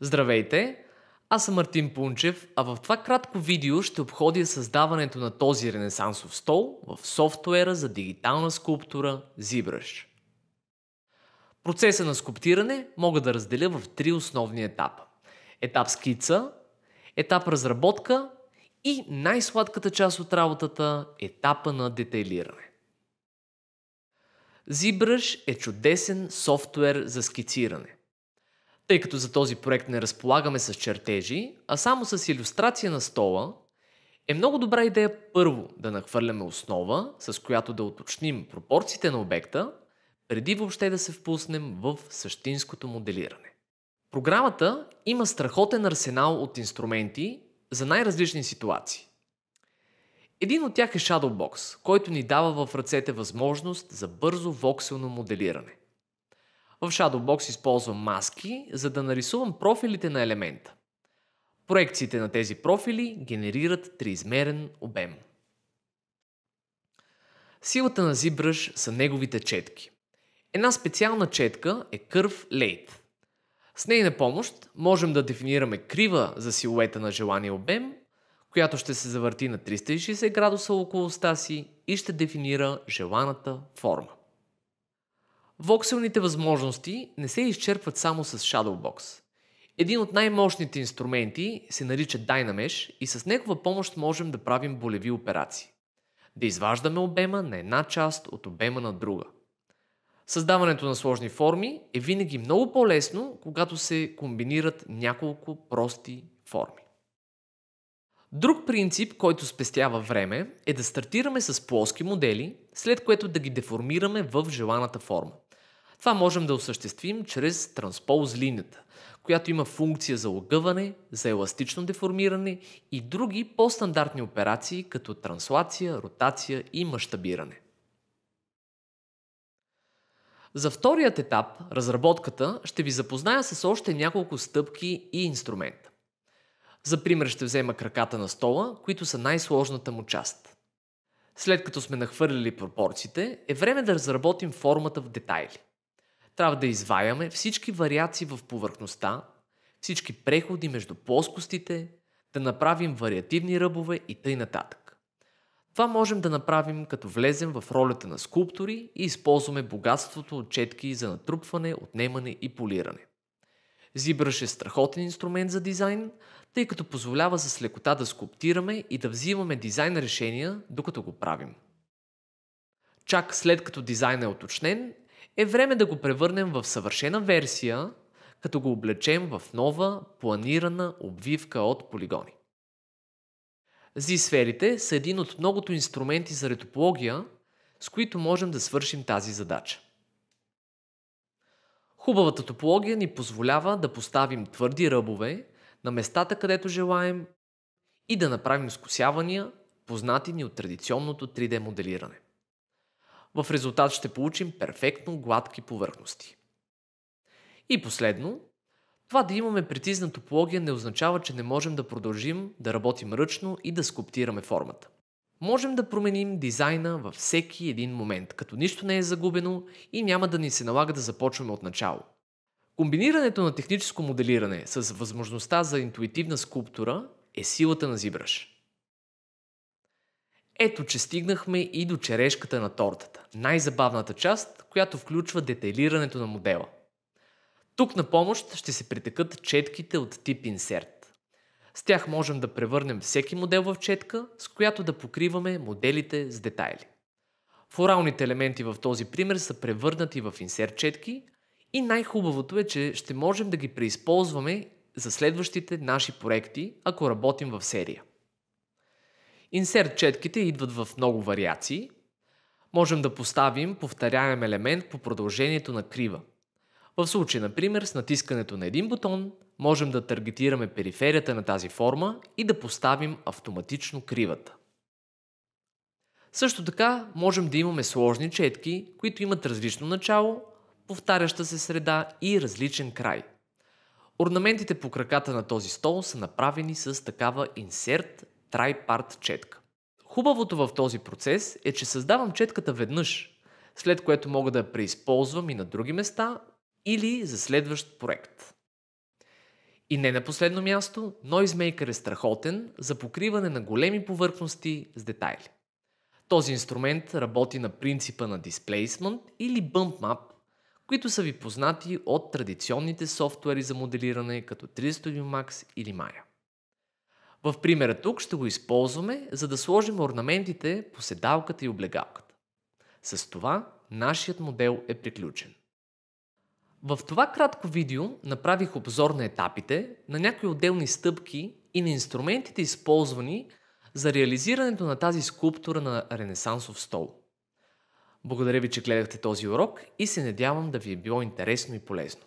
Здравейте! Аз съм Мартин Пунчев, а в това кратко видео ще обходя създаването на този ренесансов стол в софтуера за дигитална скулптура ZBrush. Процеса на скуптиране мога да разделя в три основни етапа. Етап скица, етап разработка и най-сладката част от работата – етапа на детайлиране. ZBrush е чудесен софтуер за скициране – тъй като за този проект не разполагаме с чертежи, а само с иллюстрация на стола, е много добра идея първо да нахвърляме основа, с която да уточним пропорциите на обекта, преди въобще да се впуснем в същинското моделиране. Програмата има страхотен арсенал от инструменти за най-различни ситуации. Един от тях е Shadowbox, който ни дава в ръцете възможност за бързо вокселно моделиране. В Shadowbox използвам маски, за да нарисувам профилите на елемента. Проекциите на тези профили генерират триизмерен обем. Силата на ZBrush са неговите четки. Една специална четка е Curve Late. С нейна помощ можем да дефинираме крива за силуета на желания обем, която ще се завърти на 360 градуса около оста си и ще дефинира желаната форма. Вокселните възможности не се изчерпват само с Shadowbox. Един от най-мощните инструменти се нарича Dynamesh и с негова помощ можем да правим болеви операции. Да изваждаме обема на една част от обема на друга. Създаването на сложни форми е винаги много по-лесно, когато се комбинират няколко прости форми. Друг принцип, който спестява време, е да стартираме с плоски модели, след което да ги деформираме в желаната форма. Това можем да осъществим чрез транспоуз линията, която има функция за огъване, за еластично деформиране и други по-стандартни операции, като транслация, ротация и мащабиране. За вторият етап, разработката, ще ви запозная с още няколко стъпки и инструмента. За пример ще взема краката на стола, които са най-сложната му част. След като сме нахвърлили пропорциите, е време да разработим формата в детайли – трябва да изваяме всички вариации в повърхността, всички преходи между плоскостите, да направим вариативни ръбове и тъй нататък. Това можем да направим като влезем в ролята на скулптори и използваме богатството от четки за натрупване, отнемане и полиране. ZBrush е страхотен инструмент за дизайн, тъй като позволява с лекота да скулптираме и да взимаме дизайн решения, докато го правим. Чак след като дизайн е уточнен, е време да го превърнем в съвършена версия, като го облечем в нова, планирана обвивка от полигони. Z-сферите са един от многото инструменти за ретопология, с които можем да свършим тази задача. Хубавата топология ни позволява да поставим твърди ръбове на местата, където желаем и да направим скосявания, познати ни от традиционното 3D моделиране. В резултат ще получим перфектно гладки повърхности. И последно, това да имаме прецизна топология не означава, че не можем да продължим да работим ръчно и да скуптираме формата. Можем да променим дизайна във всеки един момент, като нищо не е загубено и няма да ни се налага да започваме от начало. Комбинирането на техническо моделиране с възможността за интуитивна скулптура е силата на зибраш. Ето, че стигнахме и до черешката на тортата. Най-забавната част, която включва детайлирането на модела. Тук на помощ ще се притекат четките от тип инсерт. С тях можем да превърнем всеки модел в четка, с която да покриваме моделите с детайли. Флоралните елементи в този пример са превърнати в инсерт четки и най-хубавото е, че ще можем да ги преизползваме за следващите наши проекти, ако работим в серия. Инсерт четките идват в много вариации. Можем да поставим повторяем елемент по продължението на крива. В случай, например, с натискането на един бутон, можем да таргетираме периферията на тази форма и да поставим автоматично кривата. Също така можем да имаме сложни четки, които имат различно начало, повтаряща се среда и различен край. Орнаментите по краката на този стол са направени с такава инсерт трайпарт четка. Хубавото в този процес е, че създавам четката веднъж, след което мога да я преизползвам и на други места или за следващ проект. И не на последно място, Noisemaker е страхотен за покриване на големи повърхности с детайли. Този инструмент работи на принципа на Displacement или Bump Map, които са ви познати от традиционните софтуери за моделиране като 300 Max или Maya. В примера тук ще го използваме, за да сложим орнаментите по седалката и облегалката. С това нашият модел е приключен. В това кратко видео направих обзор на етапите, на някои отделни стъпки и на инструментите използвани за реализирането на тази скулптура на Ренесансов стол. Благодаря ви, че гледахте този урок и се надявам да ви е било интересно и полезно.